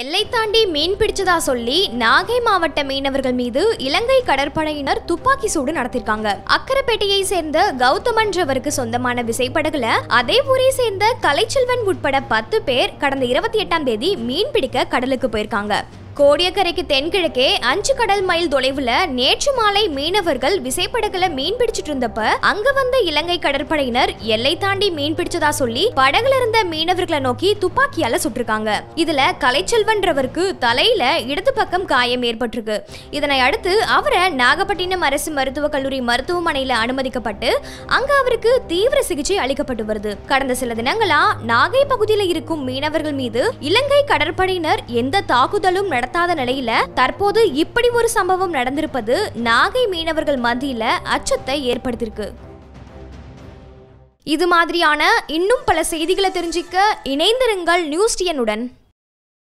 எல்லை தாண்டி மீன் பிடிச்சதா சொல்லி நாகை மாவட்ட மீனவர்கள் மீது இலங்கை கடற்படையினர் துப்பாக்கி சூடு நடத்திருக்காங்க அக்கரப்பேட்டையை சேர்ந்த கௌதமன்றவருக்கு சொந்தமான விசைப்படகுல அதே ஊரை சேர்ந்த கலைச்செல்வன் உட்பட பத்து பேர் கடந்த இருபத்தி எட்டாம் தேதி மீன் பிடிக்க கடலுக்கு போயிருக்காங்க கோடியக்கரைக்கு தென்கிழக்கே அஞ்சு கடல் மைல் தொலைவுல நேற்று மாலை மீனவர்கள் விசைப்படகுல மீன் பிடிச்சிட்டு இருந்தப்ப அங்க வந்த இலங்கை கடற்படையினர் எல்லை தாண்டி மீன் பிடிச்சதா சொல்லி படகுல இருந்த மீனவர்களை நோக்கி துப்பாக்கியால சுட்டிருக்காங்க இதுல கலைச்செல்வன்றவருக்கு தலையில இடது பக்கம் காயம் ஏற்பட்டிருக்கு இதனை அடுத்து அவரை நாகப்பட்டினம் அரசு மருத்துவக் கல்லூரி மருத்துவமனையில அனுமதிக்கப்பட்டு அங்க அவருக்கு தீவிர சிகிச்சை அளிக்கப்பட்டு வருது கடந்த சில தினங்களா நாகை பகுதியில இருக்கும் மீனவர்கள் மீது இலங்கை கடற்படையினர் எந்த தாக்குதலும் நடத்த நடத்தாத நிலையில தற்போது இப்படி ஒரு சம்பவம் நடந்திருப்பது நாகை மீனவர்கள் மத்தியில அச்சத்தை ஏற்படுத்தியிருக்கு இது மாதிரியான இன்னும் பல செய்திகளை தெரிஞ்சிக்க இணைந்திருங்கள் நியூஸ் டியனுடன்